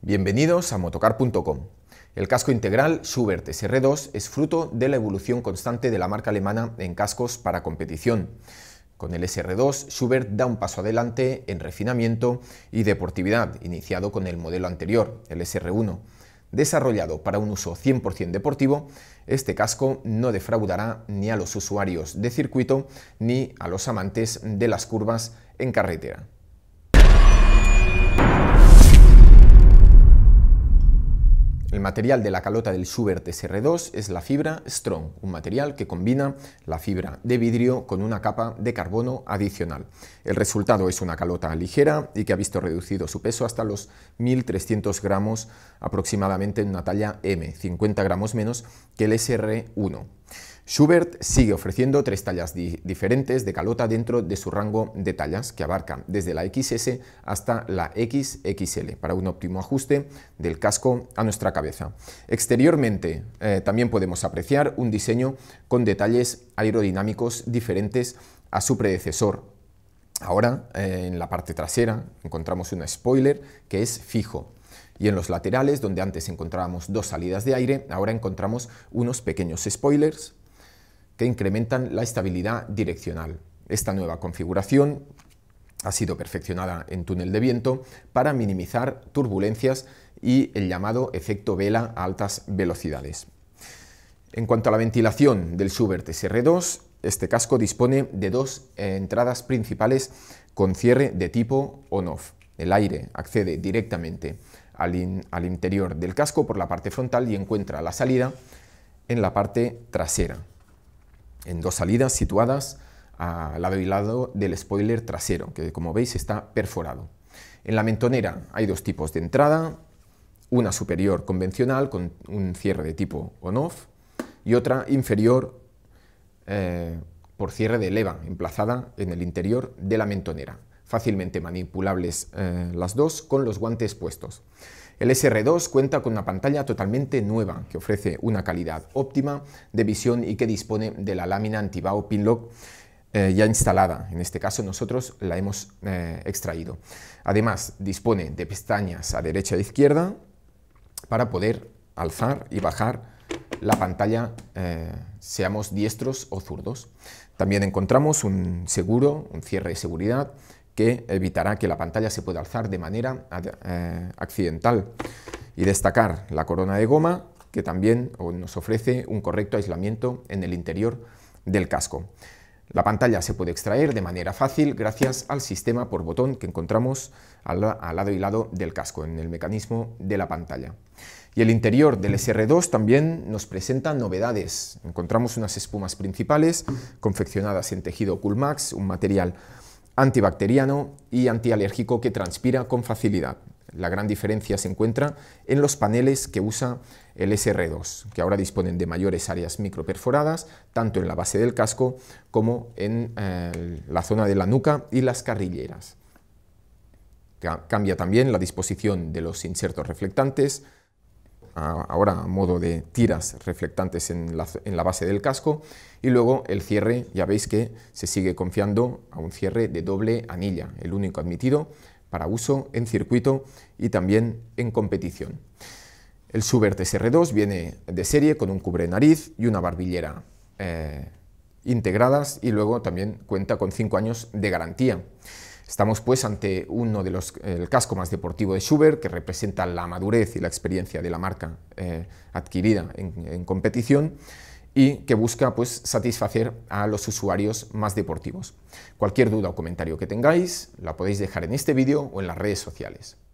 Bienvenidos a motocar.com. El casco integral Schubert SR2 es fruto de la evolución constante de la marca alemana en cascos para competición. Con el SR2, Schubert da un paso adelante en refinamiento y deportividad, iniciado con el modelo anterior, el SR1. Desarrollado para un uso 100% deportivo, este casco no defraudará ni a los usuarios de circuito ni a los amantes de las curvas en carretera. El material de la calota del Schubert SR2 es la fibra Strong, un material que combina la fibra de vidrio con una capa de carbono adicional. El resultado es una calota ligera y que ha visto reducido su peso hasta los 1.300 gramos aproximadamente en una talla M, 50 gramos menos que el SR1. Schubert sigue ofreciendo tres tallas diferentes de calota dentro de su rango de tallas, que abarcan desde la XS hasta la XXL, para un óptimo ajuste del casco a nuestra cabeza. Exteriormente eh, también podemos apreciar un diseño con detalles aerodinámicos diferentes a su predecesor, Ahora, eh, en la parte trasera, encontramos un spoiler que es fijo. Y en los laterales, donde antes encontrábamos dos salidas de aire, ahora encontramos unos pequeños spoilers que incrementan la estabilidad direccional. Esta nueva configuración ha sido perfeccionada en túnel de viento para minimizar turbulencias y el llamado efecto vela a altas velocidades. En cuanto a la ventilación del Schubert SR2, este casco dispone de dos entradas principales con cierre de tipo on-off. El aire accede directamente al interior del casco por la parte frontal y encuentra la salida en la parte trasera en dos salidas situadas al lado y lado del spoiler trasero, que como veis está perforado. En la mentonera hay dos tipos de entrada, una superior convencional con un cierre de tipo on-off y otra inferior eh, por cierre de leva, emplazada en el interior de la mentonera fácilmente manipulables eh, las dos con los guantes puestos. El SR2 cuenta con una pantalla totalmente nueva que ofrece una calidad óptima de visión y que dispone de la lámina antibao Pinlock eh, ya instalada. En este caso nosotros la hemos eh, extraído. Además dispone de pestañas a derecha e izquierda para poder alzar y bajar la pantalla, seamos diestros o zurdos. También encontramos un seguro, un cierre de seguridad, que evitará que la pantalla se pueda alzar de manera eh, accidental. Y destacar la corona de goma, que también nos ofrece un correcto aislamiento en el interior del casco. La pantalla se puede extraer de manera fácil gracias al sistema por botón que encontramos al, lado y lado del casco, en el mecanismo de la pantalla. Y el interior del SR2 también nos presenta novedades. Encontramos unas espumas principales confeccionadas en tejido Coolmax, un material antibacteriano y antialérgico que transpira con facilidad. La gran diferencia se encuentra en los paneles que usa el SR2, que ahora disponen de mayores áreas microperforadas, tanto en la base del casco como en eh, la zona de la nuca y las carrilleras. Cambia también la disposición de los insertos reflectantes, ahora a modo de tiras reflectantes en la, base del casco y luego el cierre, ya veis que se sigue confiando a un cierre de doble anilla, el único admitido para uso en circuito y también en competición. El Subert SR2 viene de serie con un cubre nariz y una barbillera eh, integradas y luego también cuenta con 5 años de garantía. Estamos pues ante uno de los el casco más deportivo de Schubert, que representa la madurez y la experiencia de la marca eh, adquirida en, competición y que busca pues, satisfacer a los usuarios más deportivos. Cualquier duda o comentario que tengáis la podéis dejar en este vídeo o en las redes sociales.